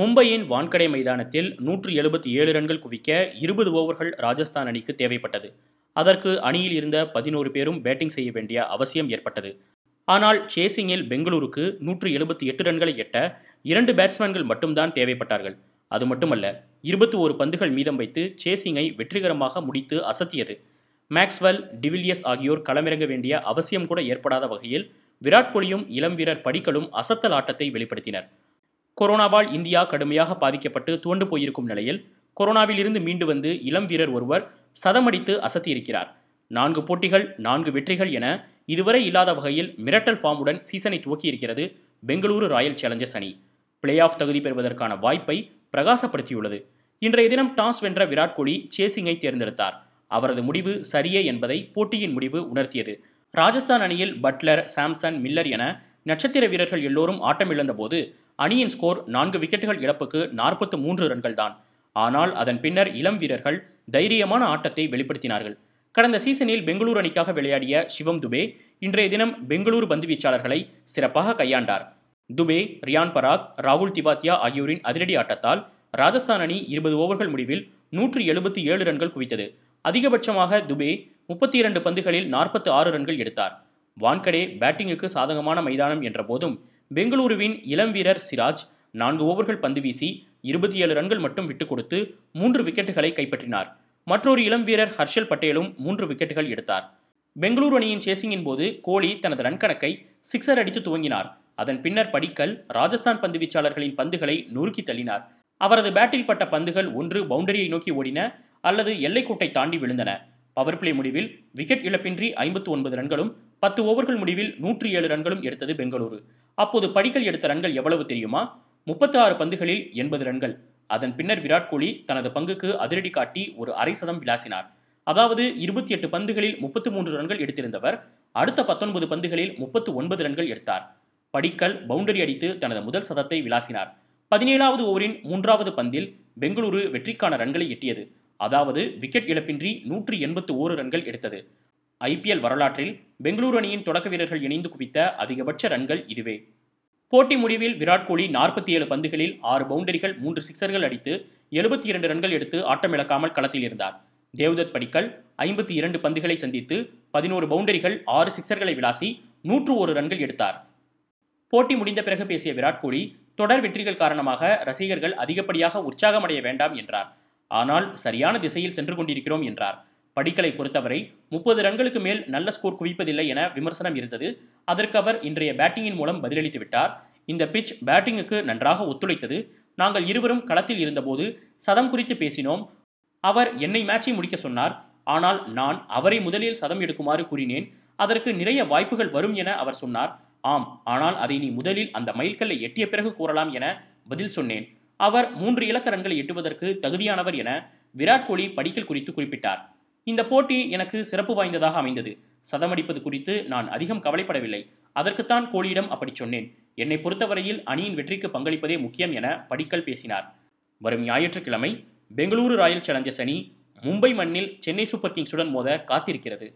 மும்பையின் வான்கடை மைதானத்தில் நூற்று எழுபத்தி ஏழு ரன்கள் குவிக்க இருபது ஓவர்கள் ராஜஸ்தான் அணிக்கு தேவைப்பட்டது அதற்கு அணியில் இருந்த பதினோரு பேரும் பேட்டிங் செய்ய வேண்டிய அவசியம் ஏற்பட்டது ஆனால் சேசிங்கில் பெங்களூருக்கு நூற்று எழுபத்தி எட்டு ரன்களை எட்ட இரண்டு பேட்ஸ்மேன்கள் மட்டும்தான் தேவைப்பட்டார்கள் அது மட்டுமல்ல இருபத்தி ஒரு பந்துகள் மீதம் வைத்து சேசிங்கை வெற்றிகரமாக முடித்து அசத்தியது மேக்ஸ்வெல் டிவில்லியஸ் ஆகியோர் களமிறங்க வேண்டிய அவசியம் கூட ஏற்படாத வகையில் விராட் கோலியும் இளம் வீரர் படிக்கலும் அசத்தல் ஆட்டத்தை வெளிப்படுத்தினர் கொரோனாவால் இந்தியா கடுமையாக பாதிக்கப்பட்டு துவண்டு போயிருக்கும் நிலையில் கொரோனாவில் இருந்து மீண்டு வந்து இளம் வீரர் ஒருவர் சதமடித்து அசத்தியிருக்கிறார் நான்கு போட்டிகள் நான்கு வெற்றிகள் என இதுவரை இல்லாத வகையில் மிரட்டல் ஃபார்முடன் சீசனை துவக்கியிருக்கிறது பெங்களூரு ராயல் சேலஞ்சர்ஸ் அணி பிளே ஆஃப் தகுதி பெறுவதற்கான வாய்ப்பை பிரகாசப்படுத்தியுள்ளது இன்றைய தினம் டாஸ் வென்ற விராட் கோலி சேசிங்கை தேர்ந்தெடுத்தார் அவரது முடிவு சரியே என்பதை போட்டியின் முடிவு உணர்த்தியது ராஜஸ்தான் அணியில் பட்லர் சாம்சன் மில்லர் என நட்சத்திர வீரர்கள் எல்லோரும் ஆட்டமிழந்தபோது அணியின் ஸ்கோர் நான்கு விக்கெட்டுகள் இழப்புக்கு நாற்பத்து மூன்று ரன்கள் தான் ஆனால் அதன் பின்னர் இளம் வீரர்கள் தைரியமான ஆட்டத்தை வெளிப்படுத்தினார்கள் கடந்த சீசனில் பெங்களூரு அணிக்காக விளையாடிய சிவம் துபே இன்றைய தினம் பெங்களூரு வீச்சாளர்களை சிறப்பாக கையாண்டார் துபே ரியான் பராக் ராகுல் திவாத்தியா ஆகியோரின் அதிரடி ஆட்டத்தால் ராஜஸ்தான் அணி இருபது ஓவர்கள் முடிவில் நூற்று எழுபத்தி ஏழு ரன்கள் குவித்தது அதிகபட்சமாக துபே முப்பத்தி இரண்டு பந்துகளில் நாற்பத்தி ஆறு ரன்கள் எடுத்தார் வான்கடே பேட்டிங்குக்கு சாதகமான மைதானம் என்ற போதும் பெங்களூருவின் இளம் வீரர் சிராஜ் நான்கு ஓவர்கள் பந்து வீசி இருபத்தி ஏழு ரன்கள் மட்டும் விட்டுக் கொடுத்து மூன்று விக்கெட்டுகளை கைப்பற்றினார் மற்றொரு இளம் வீரர் ஹர்ஷல் பட்டேலும் மூன்று விக்கெட்டுகள் எடுத்தார் பெங்களூரு அணியின் சேசிங்கின் போது கோலி தனது ரன் கணக்கை சிக்ஸர் அடித்து துவங்கினார் அதன் பின்னர் படிக்கல் ராஜஸ்தான் பந்து வீச்சாளர்களின் பந்துகளை நொறுக்கி தள்ளினார் அவரது பேட்டில் பட்ட பந்துகள் ஒன்று பவுண்டரியை நோக்கி ஓடின அல்லது எல்லைக்கோட்டை தாண்டி விழுந்தன பவர் பிளே முடிவில் விக்கெட் இழப்பின்றி ஐம்பத்து ஒன்பது ரன்களும் பத்து ஓவர்கள் முடிவில் நூற்றி ஏழு ரன்களும் எடுத்தது பெங்களூரு அப்போது படிக்கல் எடுத்த ரன்கள் எவ்வளவு தெரியுமா முப்பத்தி ஆறு பந்துகளில் எண்பது ரன்கள் அதன் பின்னர் விராட் கோலி தனது பங்குக்கு அதிரடி காட்டி ஒரு அரை சதம் விளாசினார் அதாவது இருபத்தி எட்டு பந்துகளில் முப்பத்து மூன்று ரன்கள் எடுத்திருந்தவர் அடுத்த பத்தொன்பது பந்துகளில் முப்பத்து ஒன்பது ரன்கள் எடுத்தார் படிக்கல் பவுண்டரி அடித்து தனது முதல் சதத்தை விளாசினார் பதினேழாவது ஓவரின் மூன்றாவது பந்தில் பெங்களூரு வெற்றிக்கான ரன்களை எட்டியது அதாவது விக்கெட் இழப்பின்றி நூற்றி எண்பத்து ஓரு ரன்கள் எடுத்தது ஐபிஎல் வரலாற்றில் பெங்களூரு அணியின் தொடக்க வீரர்கள் இணைந்து குவித்த அதிகபட்ச ரன்கள் இதுவே போட்டி முடிவில் விராட் கோலி நாற்பத்தி ஏழு பந்துகளில் ஆறு பவுண்டரிகள் மூன்று சிக்சர்கள் அடித்து எழுபத்தி இரண்டு ரன்கள் எடுத்து ஆட்டமிழக்காமல் களத்தில் இருந்தார் தேவ்தத் படிக்கல் ஐம்பத்தி இரண்டு பந்துகளை சந்தித்து பதினோரு பவுண்டரிகள் ஆறு சிக்சர்களை விளாசி நூற்று ஒரு ரன்கள் எடுத்தார் போட்டி முடிந்த பிறகு பேசிய விராட் கோலி தொடர் வெற்றிகள் காரணமாக ரசிகர்கள் அதிகப்படியாக உற்சாகமடைய வேண்டாம் என்றார் ஆனால் சரியான திசையில் சென்று கொண்டிருக்கிறோம் என்றார் படிக்கலை பொறுத்தவரை முப்பது ரன்களுக்கு மேல் நல்ல ஸ்கோர் குவிப்பதில்லை என விமர்சனம் இருந்தது அதற்கு அவர் இன்றைய பேட்டிங்கின் மூலம் பதிலளித்து விட்டார் இந்த பிச் பேட்டிங்குக்கு நன்றாக ஒத்துழைத்தது நாங்கள் இருவரும் களத்தில் இருந்தபோது சதம் குறித்து பேசினோம் அவர் என்னை மேட்சை முடிக்க சொன்னார் ஆனால் நான் அவரை முதலில் சதம் எடுக்குமாறு கூறினேன் அதற்கு நிறைய வாய்ப்புகள் வரும் என அவர் சொன்னார் ஆம் ஆனால் அதை நீ முதலில் அந்த மைல்கல்லை எட்டிய பிறகு கூறலாம் என பதில் சொன்னேன் அவர் மூன்று இலக்க ரன்களை எட்டுவதற்கு தகுதியானவர் என விராட் கோலி படிக்கல் குறித்து குறிப்பிட்டார் இந்த போட்டி எனக்கு சிறப்பு வாய்ந்ததாக அமைந்தது சதமடிப்பது குறித்து நான் அதிகம் கவலைப்படவில்லை அதற்குத்தான் கோழியிடம் அப்படி சொன்னேன் என்னை பொறுத்தவரையில் அணியின் வெற்றிக்கு பங்களிப்பதே முக்கியம் என படிக்கல் பேசினார் வரும் ஞாயிற்றுக்கிழமை பெங்களூரு ராயல் சேலஞ்சர்ஸ் அணி மும்பை மண்ணில் சென்னை சூப்பர் கிங்ஸுடன் மோத காத்திருக்கிறது